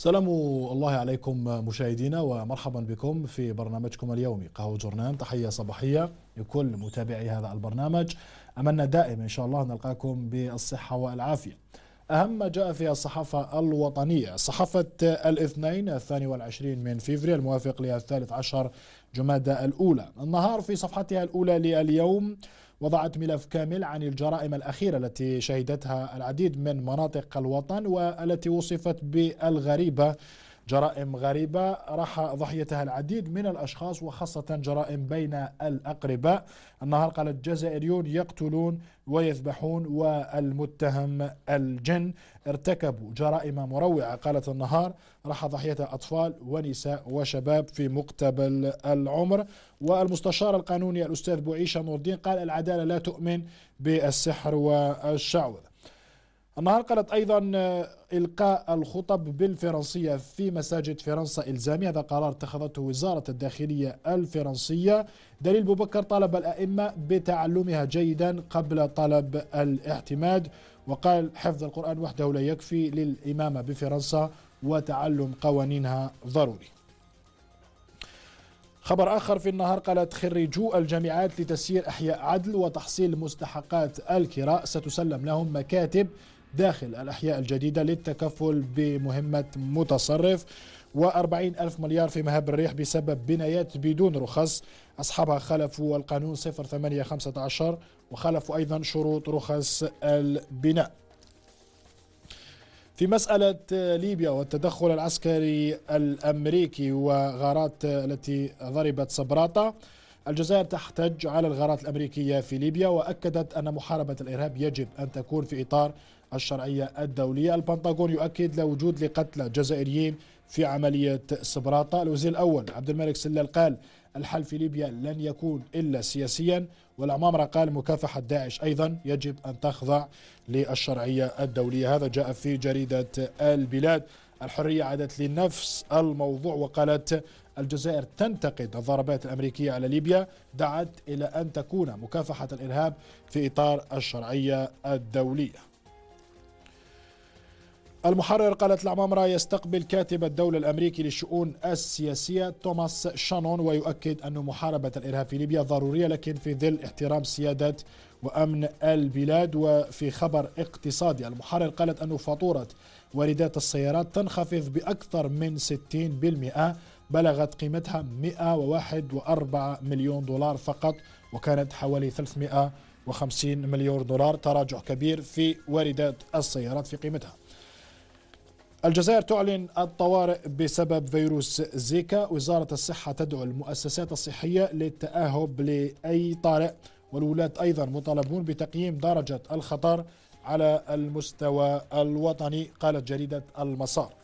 سلام الله عليكم مشاهدينا ومرحبا بكم في برنامجكم اليومي قهوة جورنان تحية صباحية لكل متابعي هذا البرنامج أمنا دائما إن شاء الله نلقاكم بالصحة والعافية أهم ما جاء في الصحافة الوطنية صحافة الاثنين الثاني والعشرين من فيفري الموافق للثالث عشر جمادى الأولى النهار في صفحتها الأولى لليوم وضعت ملف كامل عن الجرائم الأخيرة التي شهدتها العديد من مناطق الوطن والتي وصفت بالغريبة جرائم غريبة راح ضحيتها العديد من الأشخاص وخاصة جرائم بين الأقرباء النهار قال الجزائريون يقتلون ويذبحون والمتهم الجن ارتكبوا جرائم مروعة قالت النهار راح ضحيتها أطفال ونساء وشباب في مقتبل العمر والمستشار القانوني الأستاذ بوعيشة نور الدين قال العدالة لا تؤمن بالسحر والشعوذة النهار قالت أيضا آه، إلقاء الخطب بالفرنسية في مساجد فرنسا إلزامي هذا قرار اتخذته وزارة الداخلية الفرنسية دليل بوبكر طالب الأئمة بتعلمها جيدا قبل طلب الاعتماد وقال حفظ القرآن وحده لا يكفي للإمامة بفرنسا وتعلم قوانينها ضروري خبر آخر في النهار قالت خريجو الجامعات لتسيير أحياء عدل وتحصيل مستحقات الكراء ستسلم لهم مكاتب داخل الأحياء الجديدة للتكفل بمهمة متصرف و40 ألف مليار في مهاب الريح بسبب بنايات بدون رخص أصحابها خلفوا القانون 0815 وخلفوا أيضا شروط رخص البناء في مسألة ليبيا والتدخل العسكري الأمريكي وغارات التي ضربت صبراتا الجزائر تحتج على الغارات الأمريكية في ليبيا وأكدت أن محاربة الإرهاب يجب أن تكون في إطار الشرعية الدولية البنطاغون يؤكد لوجود لقتلى جزائريين في عملية سبراطة الوزير الأول عبد الملك سلال قال الحل في ليبيا لن يكون إلا سياسيا والعمامرة قال مكافحة داعش أيضا يجب أن تخضع للشرعية الدولية هذا جاء في جريدة البلاد الحرية عادت لنفس الموضوع وقالت الجزائر تنتقد الضربات الأمريكية على ليبيا دعت إلى أن تكون مكافحة الإرهاب في إطار الشرعية الدولية المحرر قالت العمامرة يستقبل كاتب الدولة الأمريكي للشؤون السياسية توماس شانون ويؤكد أن محاربة الإرهاب في ليبيا ضرورية لكن في ظل احترام سيادة وأمن البلاد وفي خبر اقتصادي المحرر قالت أن فاتورة واردات السيارات تنخفض بأكثر من 60% بلغت قيمتها 101 مليون دولار فقط وكانت حوالي 350 مليون دولار تراجع كبير في واردات السيارات في قيمتها الجزائر تعلن الطوارئ بسبب فيروس زيكا وزارة الصحة تدعو المؤسسات الصحية للتأهب لأي طارئ والولاة أيضا مطالبون بتقييم درجة الخطر على المستوى الوطني قالت جريدة المسار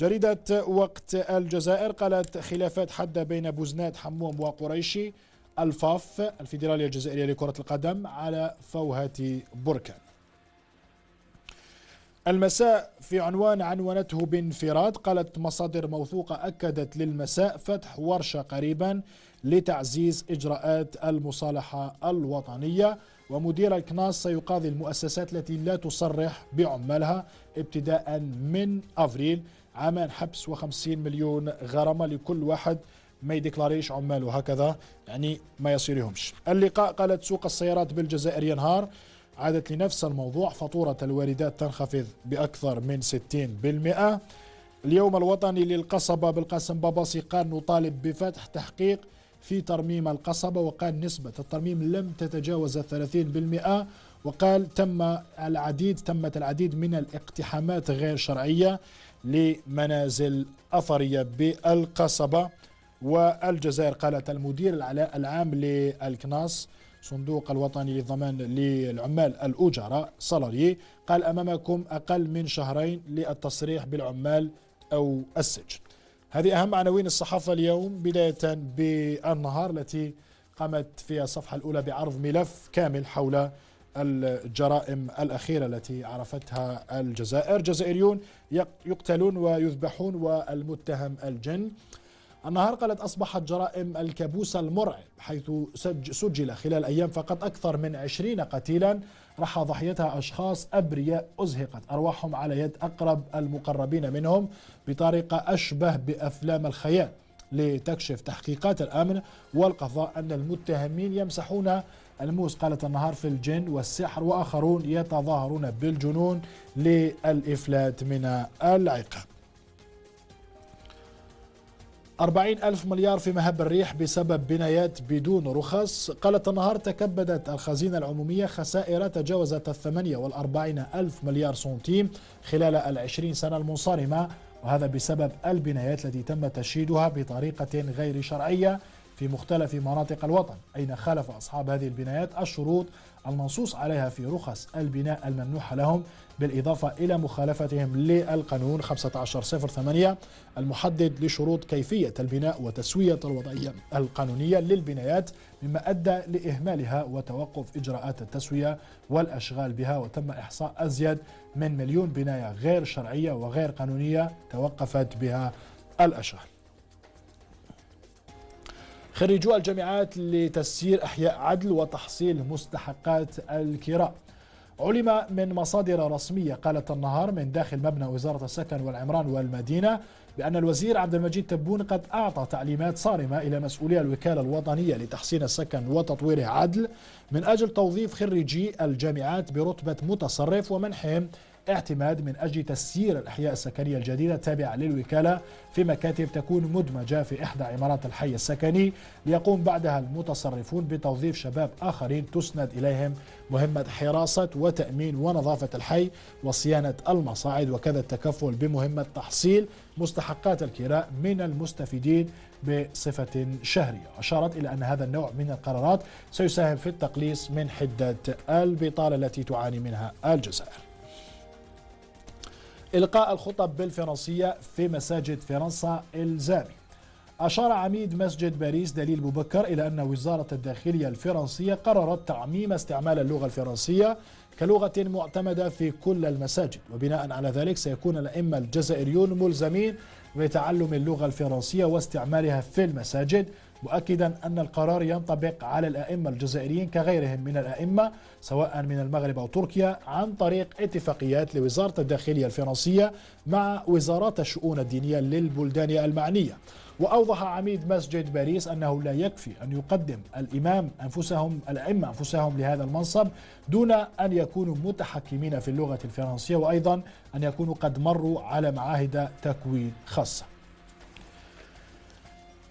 جريدة وقت الجزائر قالت خلافات حادة بين بوزنات حموم وقريشي الفاف الفيدرالية الجزائرية لكرة القدم على فوهة بركان المساء في عنوان عنونته بانفراد قالت مصادر موثوقة أكدت للمساء فتح ورشة قريبا لتعزيز إجراءات المصالحة الوطنية ومدير الكناس سيقاضي المؤسسات التي لا تصرح بعمالها ابتداء من أفريل عامان حبس و50 مليون غرامة لكل واحد ما يديكلاريش عماله هكذا يعني ما يصيرهمش اللقاء قالت سوق السيارات بالجزائر ينهار عادت لنفس الموضوع فاتورة الواردات تنخفض بأكثر من 60% اليوم الوطني للقصبة بالقاسم باباسي قال نطالب بفتح تحقيق في ترميم القصبة وقال نسبة الترميم لم تتجاوز 30% وقال تم العديد تمت العديد من الاقتحامات غير شرعية لمنازل أثرية بالقصبة والجزائر قالت المدير العام للكناس صندوق الوطني للضمان للعمال الأجراء سالاري قال أمامكم أقل من شهرين للتصريح بالعمال أو السجن هذه أهم عناوين الصحافة اليوم بداية بالنهار التي قامت في الصفحة الأولى بعرض ملف كامل حول الجرائم الأخيرة التي عرفتها الجزائر جزائريون يقتلون ويذبحون والمتهم الجن النهار قالت أصبحت جرائم الكابوس المرعب حيث سجل خلال أيام فقط أكثر من عشرين قتيلا رحى ضحيتها أشخاص أبرياء أزهقت أرواحهم على يد أقرب المقربين منهم بطريقة أشبه بأفلام الخيال لتكشف تحقيقات الأمن والقضاء أن المتهمين يمسحون الموس قالت النهار في الجن والسحر وآخرون يتظاهرون بالجنون للإفلات من العقاب 40 ألف مليار في مهب الريح بسبب بنايات بدون رخص قالت النهار تكبدت الخزينة العمومية خسائر تجاوزت الثمانية والأربعين ألف مليار سنتيم خلال العشرين سنة المنصرمة وهذا بسبب البنايات التي تم تشييدها بطريقة غير شرعية في مختلف مناطق الوطن أين خالف أصحاب هذه البنايات الشروط المنصوص عليها في رخص البناء الممنوحة لهم بالإضافة إلى مخالفتهم للقانون 1508 المحدد لشروط كيفية البناء وتسوية الوضعية القانونية للبنايات مما أدى لإهمالها وتوقف إجراءات التسوية والأشغال بها وتم إحصاء أزيد من مليون بناية غير شرعية وغير قانونية توقفت بها الأشغال خريجو الجامعات لتسيير أحياء عدل وتحصيل مستحقات الكراء علم من مصادر رسمية قالت النهار من داخل مبنى وزارة السكن والعمران والمدينة بأن الوزير عبد المجيد تبون قد أعطى تعليمات صارمة إلى مسؤولي الوكالة الوطنية لتحسين السكن وتطويره عدل من أجل توظيف خريجي الجامعات برتبة متصرف ومنحهم اعتماد من أجل تسيير الأحياء السكنية الجديدة التابعة للوكالة في مكاتب تكون مدمجة في إحدى عمارات الحي السكني ليقوم بعدها المتصرفون بتوظيف شباب آخرين تسند إليهم مهمة حراسة وتأمين ونظافة الحي وصيانة المصاعد وكذا التكفل بمهمة تحصيل مستحقات الكراء من المستفيدين بصفة شهرية أشارت إلى أن هذا النوع من القرارات سيساهم في التقليص من حدة البطالة التي تعاني منها الجزائر إلقاء الخطب بالفرنسية في مساجد فرنسا إلزامي أشار عميد مسجد باريس دليل مبكر إلى أن وزارة الداخلية الفرنسية قررت تعميم استعمال اللغة الفرنسية كلغة معتمدة في كل المساجد وبناء على ذلك سيكون الأئمة الجزائريون ملزمين بتعلم اللغة الفرنسية واستعمالها في المساجد مؤكدا أن القرار ينطبق على الأئمة الجزائريين كغيرهم من الأئمة سواء من المغرب أو تركيا عن طريق اتفاقيات لوزارة الداخلية الفرنسية مع وزارات الشؤون الدينية للبلدان المعنية وأوضح عميد مسجد باريس أنه لا يكفي أن يقدم الإمام أنفسهم الأئمة أنفسهم لهذا المنصب دون أن يكونوا متحكمين في اللغة الفرنسية وأيضا أن يكونوا قد مروا على معاهد تكوين خاصة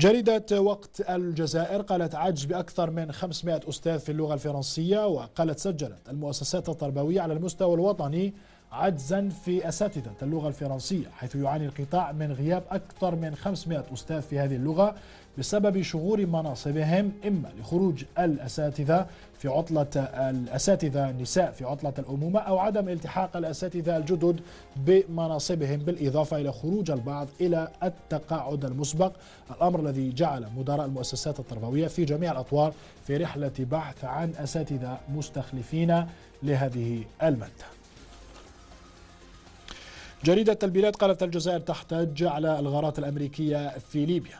جريدة وقت الجزائر قالت عجز بأكثر من 500 أستاذ في اللغة الفرنسية وقالت سجلت المؤسسات التربوية على المستوى الوطني عجزا في أساتذة اللغة الفرنسية حيث يعاني القطاع من غياب أكثر من 500 أستاذ في هذه اللغة بسبب شغور مناصبهم إما لخروج الأساتذة في عطلة الأساتذة النساء في عطلة الأمومة أو عدم التحاق الأساتذة الجدد بمناصبهم بالإضافة إلى خروج البعض إلى التقاعد المسبق الأمر الذي جعل مدراء المؤسسات التربوية في جميع الأطوار في رحلة بحث عن أساتذة مستخلفين لهذه الماده جريدة البلاد قالت الجزائر تحتج على الغارات الأمريكية في ليبيا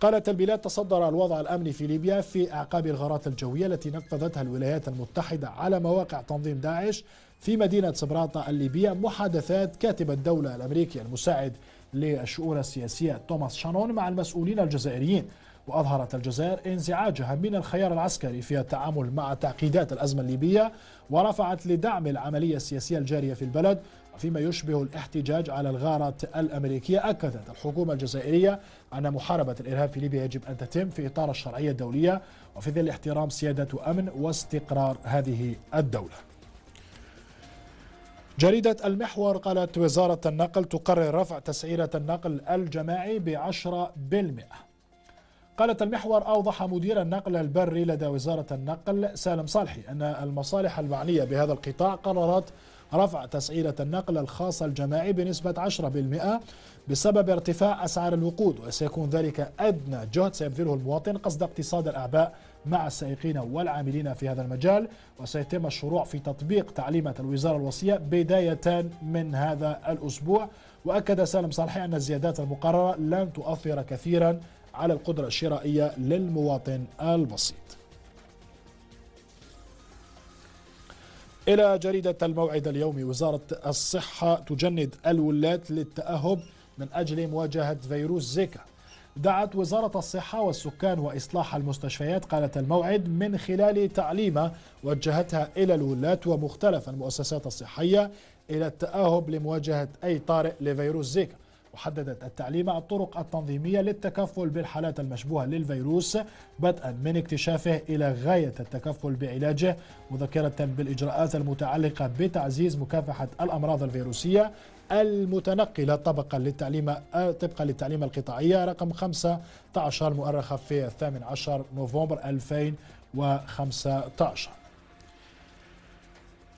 قالت البلاد تصدر الوضع الأمني في ليبيا في أعقاب الغارات الجوية التي نفذتها الولايات المتحدة على مواقع تنظيم داعش في مدينة سبراطة الليبية محادثات كاتب الدولة الأمريكي المساعد للشؤون السياسية توماس شانون مع المسؤولين الجزائريين وأظهرت الجزائر انزعاجها من الخيار العسكري في التعامل مع تعقيدات الأزمة الليبية ورفعت لدعم العملية السياسية الجارية في البلد فيما يشبه الاحتجاج على الغارة الأمريكية أكدت الحكومة الجزائرية أن محاربة الإرهاب في ليبيا يجب أن تتم في إطار الشرعية الدولية وفي ظل احترام سيادة أمن واستقرار هذه الدولة جريدة المحور قالت وزارة النقل تقرر رفع تسعيرة النقل الجماعي بعشرة بالمئة قالت المحور أوضح مدير النقل البري لدى وزارة النقل سالم صالحي أن المصالح المعنية بهذا القطاع قررت رفع تسعيرة النقل الخاصة الجماعي بنسبة 10% بسبب ارتفاع أسعار الوقود وسيكون ذلك أدنى جهد سيبذله المواطن قصد اقتصاد الأعباء مع السائقين والعاملين في هذا المجال وسيتم الشروع في تطبيق تعليمات الوزارة الوصية بداية من هذا الأسبوع وأكد سالم صالحي أن الزيادات المقررة لن تؤثر كثيرا على القدرة الشرائية للمواطن البسيط إلى جريدة الموعد اليوم وزارة الصحة تجند الولاة للتأهب من أجل مواجهة فيروس زيكا دعت وزارة الصحة والسكان وإصلاح المستشفيات قالت الموعد من خلال تعليمة وجهتها إلى الولاة ومختلف المؤسسات الصحية إلى التأهب لمواجهة أي طارئ لفيروس زيكا وحددت التعليم الطرق التنظيمية للتكفل بالحالات المشبوهة للفيروس بدءا من اكتشافه إلى غاية التكفل بعلاجه مذكرة بالإجراءات المتعلقة بتعزيز مكافحة الأمراض الفيروسية المتنقلة طبقا للتعليم آه، طبقا للتعليم القطاعية رقم 15 مؤرخة في 18 نوفمبر 2015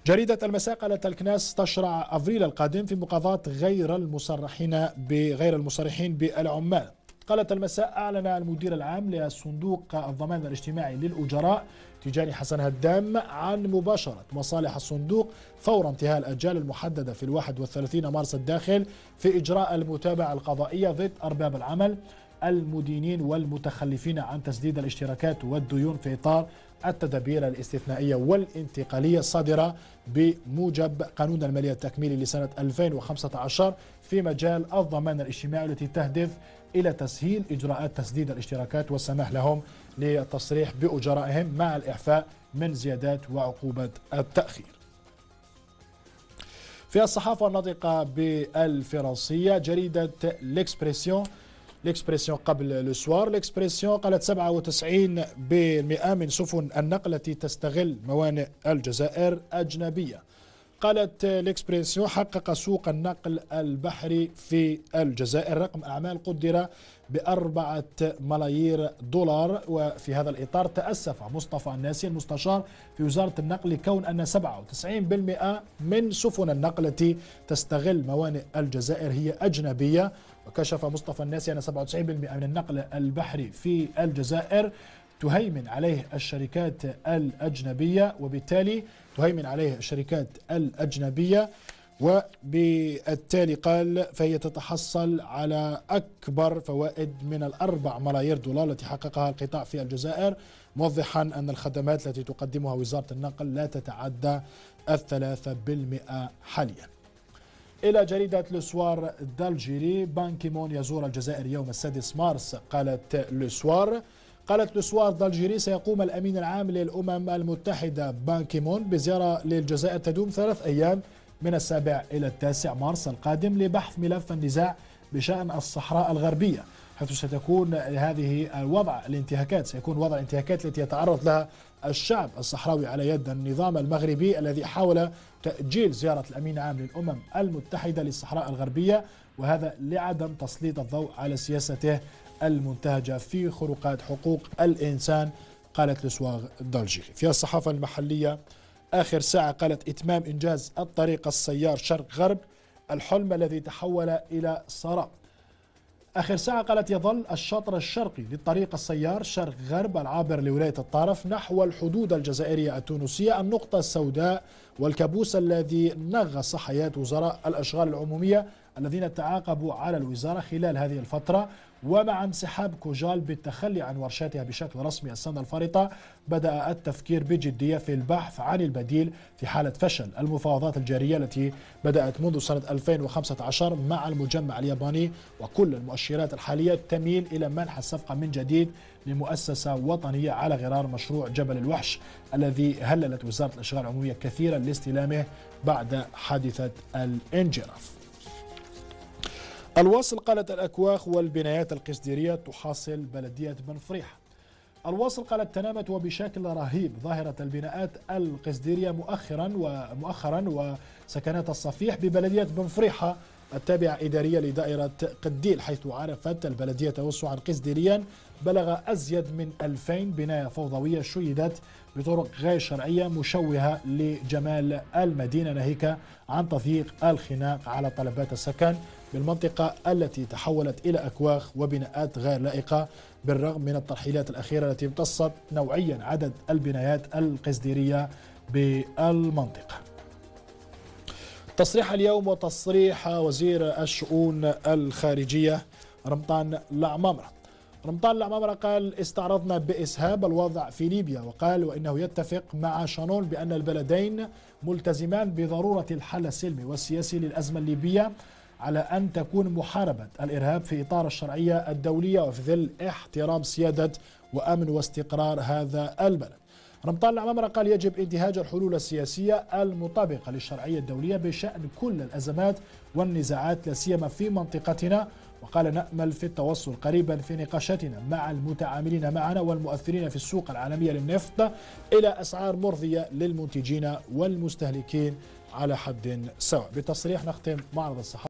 جريدة المساء قالت الكناس تشرع أفريل القادم في مقاضاة غير المصرحين بغير المصرحين بالعمال قالت المساء أعلن المدير العام لصندوق الضمان الاجتماعي للأجراء تجاني حسن هدام عن مباشرة مصالح الصندوق فور انتهاء الأجال المحددة في 31 مارس الداخل في إجراء المتابعة القضائية ضد أرباب العمل المدينين والمتخلفين عن تسديد الاشتراكات والديون في إطار التدابير الاستثنائية والانتقالية الصادرة بموجب قانون المالية التكميلي لسنة 2015 في مجال الضمان الاجتماعي التي تهدف إلى تسهيل إجراءات تسديد الاشتراكات والسماح لهم للتصريح بأجرائهم مع الإعفاء من زيادات وعقوبة التأخير في الصحافة الناطقة بالفرنسية جريدة ليكسبريسيون ليكسبرسيون قبل لسوار ليكسبرسيون قالت 97% من سفن النقل التي تستغل موانئ الجزائر أجنبية قالت لإكسبريسيون حقق سوق النقل البحري في الجزائر رقم أعمال قدر بأربعة ملايير دولار وفي هذا الإطار تأسف مصطفى الناسي المستشار في وزارة النقل لكون أن 97% من سفن النقل التي تستغل موانئ الجزائر هي أجنبية وكشف مصطفى الناسي أن 97% من النقل البحري في الجزائر تهيمن عليه الشركات الأجنبية وبالتالي تهيمن عليه الشركات الأجنبية وبالتالي قال فهي تتحصل على أكبر فوائد من الأربع ملايير دولار التي حققها القطاع في الجزائر موضحا أن الخدمات التي تقدمها وزارة النقل لا تتعدى الثلاثة بالمئة حالياً إلى جريدة لسوار دالجيري بان كيمون يزور الجزائر يوم السادس مارس قالت لسوار قالت لسوار دالجيري سيقوم الأمين العام للأمم المتحدة بان كيمون بزيارة للجزائر تدوم ثلاث أيام من السابع إلى التاسع مارس القادم لبحث ملف النزاع بشأن الصحراء الغربية حيث ستكون هذه الوضع الانتهاكات سيكون وضع الانتهاكات التي يتعرض لها الشعب الصحراوي على يد النظام المغربي الذي حاول تأجيل زيارة الأمين العام للأمم المتحدة للصحراء الغربية وهذا لعدم تسليط الضوء على سياسته المنتهجة في خروقات حقوق الإنسان قالت لسواغ دولجي في الصحافة المحلية آخر ساعة قالت إتمام إنجاز الطريق السيار شرق غرب الحلم الذي تحول إلى سراب آخر ساعة قالت يظل الشطر الشرقي للطريق السيار شرق غرب العابر لولاية الطرف نحو الحدود الجزائرية التونسية النقطة السوداء والكابوس الذي نغص حياة وزراء الأشغال العمومية الذين تعاقبوا على الوزارة خلال هذه الفترة ومع انسحاب كوجال بالتخلي عن ورشاتها بشكل رسمي السنة الفارطة بدأ التفكير بجدية في البحث عن البديل في حالة فشل المفاوضات الجارية التي بدأت منذ سنة 2015 مع المجمع الياباني وكل المؤشرات الحالية تميل إلى منح الصفقة من جديد لمؤسسة وطنية على غرار مشروع جبل الوحش الذي هللت وزارة الأشغال العمومية كثيرا لاستلامه بعد حادثة الانجراف الوصل قالت الأكواخ والبنايات القصديرية تحاصل بلدية بن فريحة الوصل قالت تنامت وبشكل رهيب ظاهرة البناءات القصديرية مؤخرا ومؤخرا وسكنات الصفيح ببلدية بن فريحة التابعة إدارية لدائرة قديل حيث عرفت البلدية توسعا قصديريا بلغ أزيد من 2000 بناية فوضوية شيدت بطرق غير شرعية مشوهة لجمال المدينة ناهيك عن تضييق الخناق على طلبات السكن بالمنطقة التي تحولت إلى أكواخ وبناءات غير لائقة بالرغم من الترحيلات الأخيرة التي امتصت نوعيا عدد البنايات القصديرية بالمنطقة تصريح اليوم وتصريح وزير الشؤون الخارجية رمضان لعمامرة رمضان لعمامرة قال استعرضنا بإسهاب الوضع في ليبيا وقال وإنه يتفق مع شانون بأن البلدين ملتزمان بضرورة الحل السلمي والسياسي للأزمة الليبية على أن تكون محاربة الإرهاب في إطار الشرعية الدولية وفي ظل احترام سيادة وأمن واستقرار هذا البلد رمطان العمامرة قال يجب انتهاج الحلول السياسية المطابقة للشرعية الدولية بشأن كل الأزمات والنزاعات لا سيما في منطقتنا وقال نأمل في التوصل قريبا في نقاشاتنا مع المتعاملين معنا والمؤثرين في السوق العالمية للنفط إلى أسعار مرضية للمنتجين والمستهلكين على حد سواء بتصريح نختم معرض الصحافة